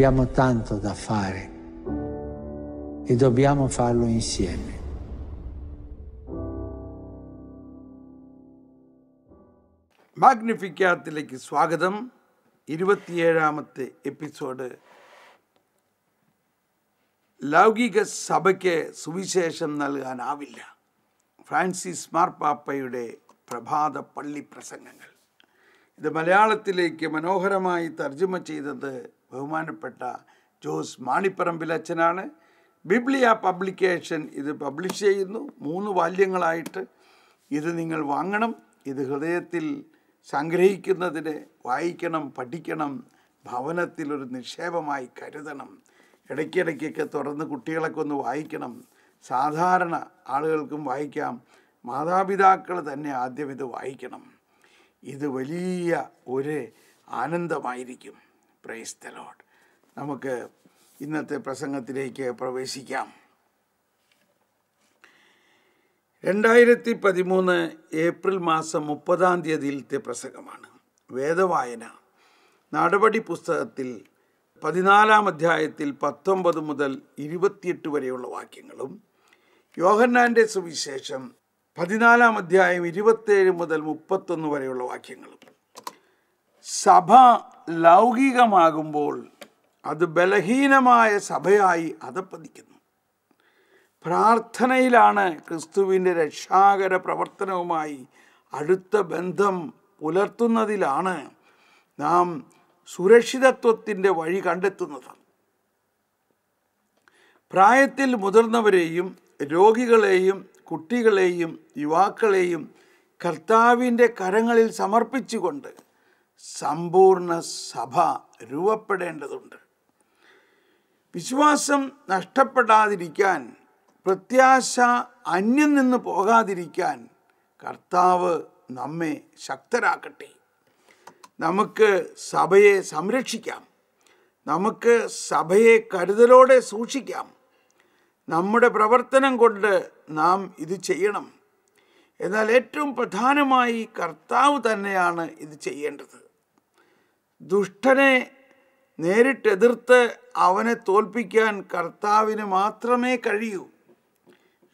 Abbiamo tanto da fare e dobbiamo farlo insieme. മാഗ്നിഫിക്കാത്തിലേക്ക് സ്വാഗതം ഇരുപത്തിയേഴാമത്തെ episode ലൗകിക സഭയ്ക്ക് സുവിശേഷം നൽകാനാവില്ല ഫ്രാൻസിസ് മാർപ്പാപ്പയുടെ പ്രഭാത പള്ളി പ്രസംഗങ്ങൾ ഇത് മലയാളത്തിലേക്ക് മനോഹരമായി തർജ്ജമ ചെയ്തത് ബഹുമാനപ്പെട്ട ജോസ് മാണിപ്പറമ്പിൽ അച്ഛനാണ് ബിബ്ലിയ പബ്ലിക്കേഷൻ ഇത് പബ്ലിഷ് ചെയ്യുന്നു മൂന്ന് വാല്യങ്ങളായിട്ട് ഇത് നിങ്ങൾ വാങ്ങണം ഇത് ഹൃദയത്തിൽ സംഗ്രഹിക്കുന്നതിന് വായിക്കണം പഠിക്കണം ഭവനത്തിൽ ഒരു നിക്ഷേപമായി കരുതണം ഇടയ്ക്കിടയ്ക്കൊക്കെ തുറന്ന് കുട്ടികളൊക്കെ ഒന്ന് വായിക്കണം സാധാരണ ആളുകൾക്കും വായിക്കാം മാതാപിതാക്കൾ തന്നെ ആദ്യം ഇത് വായിക്കണം ഇത് വലിയ ഒരു ആനന്ദമായിരിക്കും പ്രൈസ് ദ ലോഡ് നമുക്ക് ഇന്നത്തെ പ്രസംഗത്തിലേക്ക് പ്രവേശിക്കാം രണ്ടായിരത്തി പതിമൂന്ന് ഏപ്രിൽ മാസം മുപ്പതാം തീയതിയിലത്തെ പ്രസംഗമാണ് വേദവായന നടപടി പുസ്തകത്തിൽ പതിനാലാം അധ്യായത്തിൽ പത്തൊമ്പത് മുതൽ ഇരുപത്തിയെട്ട് വരെയുള്ള വാക്യങ്ങളും യോഹന്നാൻ്റെ സുവിശേഷം പതിനാലാം അധ്യായം ഇരുപത്തേഴ് മുതൽ മുപ്പത്തൊന്ന് വരെയുള്ള വാക്യങ്ങളും സഭ ലൗകികമാകുമ്പോൾ അത് ബലഹീനമായ സഭയായി അധപ്പതിക്കുന്നു പ്രാർത്ഥനയിലാണ് ക്രിസ്തുവിൻ്റെ രക്ഷാകര പ്രവർത്തനവുമായി അടുത്ത ബന്ധം പുലർത്തുന്നതിലാണ് നാം സുരക്ഷിതത്വത്തിൻ്റെ വഴി കണ്ടെത്തുന്നത് പ്രായത്തിൽ മുതിർന്നവരെയും രോഗികളെയും കുട്ടികളെയും യുവാക്കളെയും കർത്താവിൻ്റെ കരങ്ങളിൽ സമർപ്പിച്ചുകൊണ്ട് സമ്പൂർണ്ണ സഭ രൂപപ്പെടേണ്ടതുണ്ട് വിശ്വാസം നഷ്ടപ്പെടാതിരിക്കാൻ പ്രത്യാശ അന്യം നിന്ന് പോകാതിരിക്കാൻ കർത്താവ് നമ്മെ ശക്തരാക്കട്ടെ നമുക്ക് സഭയെ സംരക്ഷിക്കാം നമുക്ക് സഭയെ കരുതലോടെ സൂക്ഷിക്കാം നമ്മുടെ പ്രവർത്തനം കൊണ്ട് നാം ഇത് ചെയ്യണം എന്നാൽ ഏറ്റവും പ്രധാനമായി കർത്താവ് തന്നെയാണ് ഇത് ചെയ്യേണ്ടത് ദുഷ്ടനെ നേരിട്ടെതിർത്ത് അവനെ തോൽപ്പിക്കാൻ കർത്താവിന് മാത്രമേ കഴിയൂ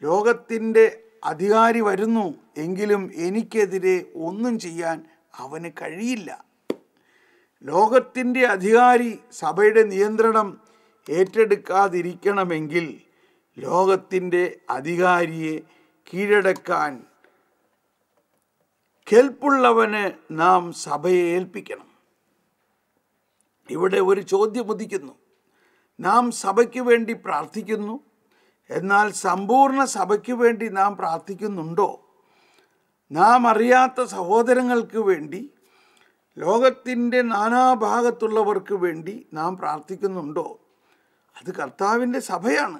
ലോകത്തിൻ്റെ അധികാരി വരുന്നു എങ്കിലും എനിക്കെതിരെ ഒന്നും ചെയ്യാൻ അവന് കഴിയില്ല ലോകത്തിൻ്റെ അധികാരി സഭയുടെ നിയന്ത്രണം ഏറ്റെടുക്കാതിരിക്കണമെങ്കിൽ ലോകത്തിൻ്റെ അധികാരിയെ കീഴടക്കാൻ കേൾപ്പുള്ളവന് നാം സഭയെ ഏൽപ്പിക്കണം ഇവിടെ ഒരു ചോദ്യം ഉദിക്കുന്നു നാം സഭയ്ക്ക് വേണ്ടി പ്രാർത്ഥിക്കുന്നു എന്നാൽ സമ്പൂർണ്ണ സഭയ്ക്ക് വേണ്ടി നാം പ്രാർത്ഥിക്കുന്നുണ്ടോ നാം അറിയാത്ത സഹോദരങ്ങൾക്ക് വേണ്ടി ലോകത്തിൻ്റെ നാനാഭാഗത്തുള്ളവർക്ക് വേണ്ടി നാം പ്രാർത്ഥിക്കുന്നുണ്ടോ അത് കർത്താവിൻ്റെ സഭയാണ്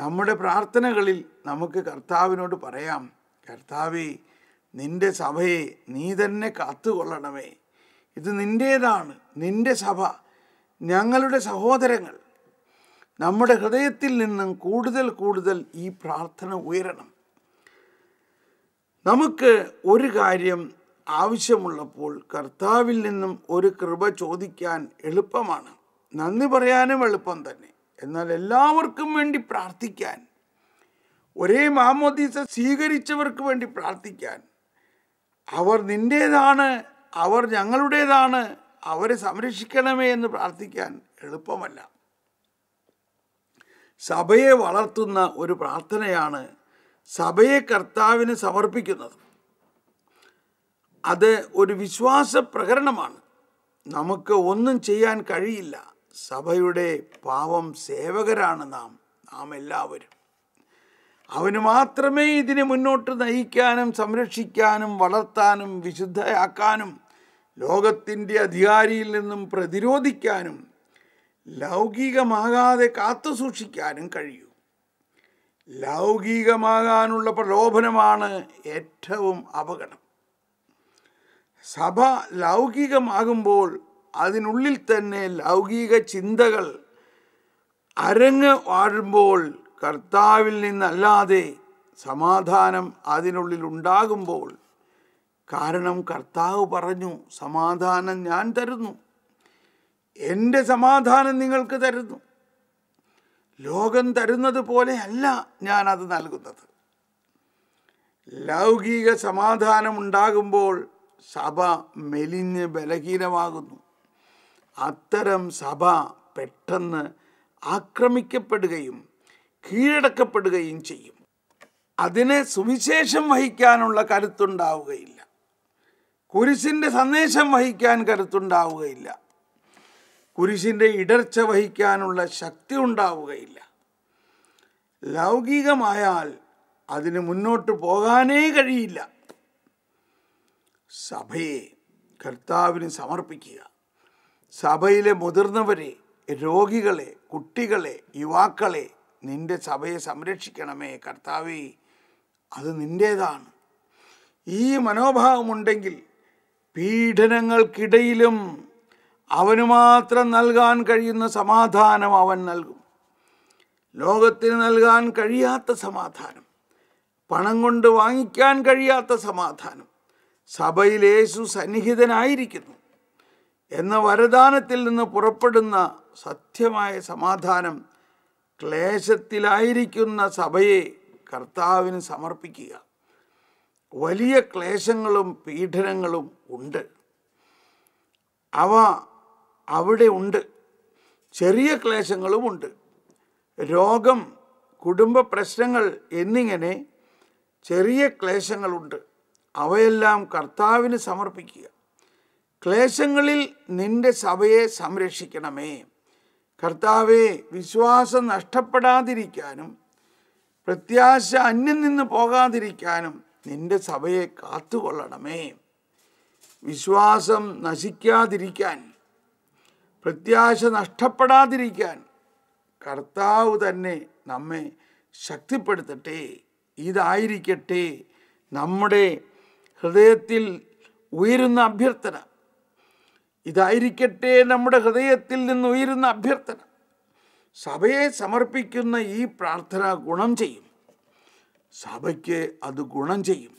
നമ്മുടെ പ്രാർത്ഥനകളിൽ നമുക്ക് കർത്താവിനോട് പറയാം കർത്താവേ നിൻ്റെ സഭയെ നീ തന്നെ കാത്തുകൊള്ളണമേ ഇത് നിൻ്റേതാണ് നിൻ്റെ സഭ ഞങ്ങളുടെ സഹോദരങ്ങൾ നമ്മുടെ ഹൃദയത്തിൽ നിന്നും കൂടുതൽ കൂടുതൽ ഈ പ്രാർത്ഥന ഉയരണം നമുക്ക് ഒരു കാര്യം ആവശ്യമുള്ളപ്പോൾ കർത്താവിൽ നിന്നും ഒരു കൃപ ചോദിക്കാൻ എളുപ്പമാണ് നന്ദി പറയാനും എളുപ്പം തന്നെ എന്നാൽ എല്ലാവർക്കും വേണ്ടി പ്രാർത്ഥിക്കാൻ ഒരേ മാമോദീസ സ്വീകരിച്ചവർക്ക് വേണ്ടി പ്രാർത്ഥിക്കാൻ അവർ നിൻ്റേതാണ് അവർ ഞങ്ങളുടേതാണ് അവരെ സംരക്ഷിക്കണമേ എന്ന് പ്രാർത്ഥിക്കാൻ എളുപ്പമല്ല സഭയെ വളർത്തുന്ന ഒരു പ്രാർത്ഥനയാണ് സഭയെ കർത്താവിന് സമർപ്പിക്കുന്നത് അത് ഒരു വിശ്വാസ പ്രകരണമാണ് നമുക്ക് ഒന്നും ചെയ്യാൻ കഴിയില്ല സഭയുടെ പാവം സേവകരാണ് നാം നാം എല്ലാവരും അവന് മാത്രമേ ഇതിനെ മുന്നോട്ട് നയിക്കാനും സംരക്ഷിക്കാനും വളർത്താനും വിശുദ്ധയാക്കാനും ലോകത്തിൻ്റെ അധികാരിയിൽ നിന്നും പ്രതിരോധിക്കാനും ലൗകികമാകാതെ കാത്തു സൂക്ഷിക്കാനും കഴിയൂ ലൗകികമാകാനുള്ള പ്രലോഭനമാണ് ഏറ്റവും അപകടം സഭ ലൗകികമാകുമ്പോൾ അതിനുള്ളിൽ തന്നെ ലൗകിക ചിന്തകൾ അരങ്ങ് വാഴുമ്പോൾ കർത്താവിൽ നിന്നല്ലാതെ സമാധാനം അതിനുള്ളിൽ ഉണ്ടാകുമ്പോൾ കാരണം കർത്താവ് പറഞ്ഞു സമാധാനം ഞാൻ തരുന്നു എൻ്റെ സമാധാനം നിങ്ങൾക്ക് തരുന്നു ലോകം തരുന്നത് പോലെയല്ല ഞാനത് നൽകുന്നത് ലൗകിക സമാധാനം ഉണ്ടാകുമ്പോൾ സഭ മെലിഞ്ഞ് ബലഹീനമാകുന്നു അത്തരം സഭ പെട്ടെന്ന് ആക്രമിക്കപ്പെടുകയും കീഴടക്കപ്പെടുകയും ചെയ്യും അതിനെ സുവിശേഷം വഹിക്കാനുള്ള കരുത്തുണ്ടാവുകയില്ല കുരിശിൻ്റെ സന്ദേശം വഹിക്കാൻ കരുത്തുണ്ടാവുകയില്ല കുരിശിൻ്റെ ഇടർച്ച വഹിക്കാനുള്ള ശക്തി ഉണ്ടാവുകയില്ല ലൗകികമായാൽ അതിന് മുന്നോട്ട് പോകാനേ കഴിയില്ല സഭയെ കർത്താവിന് സമർപ്പിക്കുക സഭയിലെ മുതിർന്നവരെ രോഗികളെ കുട്ടികളെ യുവാക്കളെ നിന്റെ സഭയെ സംരക്ഷിക്കണമേ കർത്താവേ അത് നിൻ്റേതാണ് ഈ മനോഭാവമുണ്ടെങ്കിൽ പീഡനങ്ങൾക്കിടയിലും അവന് മാത്രം നൽകാൻ കഴിയുന്ന സമാധാനം അവൻ നൽകും ലോകത്തിന് നൽകാൻ കഴിയാത്ത സമാധാനം പണം കൊണ്ട് വാങ്ങിക്കാൻ കഴിയാത്ത സമാധാനം സഭയിൽ യേശു സന്നിഹിതനായിരിക്കുന്നു എന്ന വരദാനത്തിൽ നിന്ന് പുറപ്പെടുന്ന സത്യമായ സമാധാനം ക്ലേശത്തിലായിരിക്കുന്ന സഭയെ കർത്താവിന് സമർപ്പിക്കുക വലിയ ക്ലേശങ്ങളും പീഡനങ്ങളും ഉണ്ട് അവ അവിടെ ഉണ്ട് ചെറിയ ക്ലേശങ്ങളും ഉണ്ട് രോഗം കുടുംബ പ്രശ്നങ്ങൾ എന്നിങ്ങനെ ചെറിയ ക്ലേശങ്ങളുണ്ട് അവയെല്ലാം കർത്താവിന് സമർപ്പിക്കുക ക്ലേശങ്ങളിൽ നിന്റെ സഭയെ സംരക്ഷിക്കണമേ കർത്താവെ വിശ്വാസം നഷ്ടപ്പെടാതിരിക്കാനും പ്രത്യാശ അന്യം നിന്ന് പോകാതിരിക്കാനും നിന്റെ സഭയെ കാത്തുകൊള്ളണമേ വിശ്വാസം നശിക്കാതിരിക്കാൻ പ്രത്യാശ നഷ്ടപ്പെടാതിരിക്കാൻ കർത്താവ് തന്നെ നമ്മെ ശക്തിപ്പെടുത്തട്ടെ ഇതായിരിക്കട്ടെ നമ്മുടെ ഹൃദയത്തിൽ ഉയരുന്ന അഭ്യർത്ഥന ഇതായിരിക്കട്ടെ നമ്മുടെ ഹൃദയത്തിൽ നിന്ന് ഉയരുന്ന അഭ്യർത്ഥന സഭയെ സമർപ്പിക്കുന്ന ഈ പ്രാർത്ഥന ഗുണം ചെയ്യും സഭയ്ക്ക് അത് ഗുണം ചെയ്യും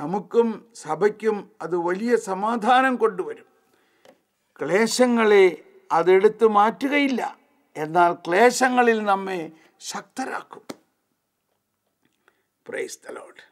നമുക്കും സഭയ്ക്കും അത് വലിയ സമാധാനം കൊണ്ടുവരും ക്ലേശങ്ങളെ അതെടുത്ത് മാറ്റുകയില്ല എന്നാൽ ക്ലേശങ്ങളിൽ നമ്മെ ശക്തരാക്കും പ്രൈസ് ദ ലോർഡ്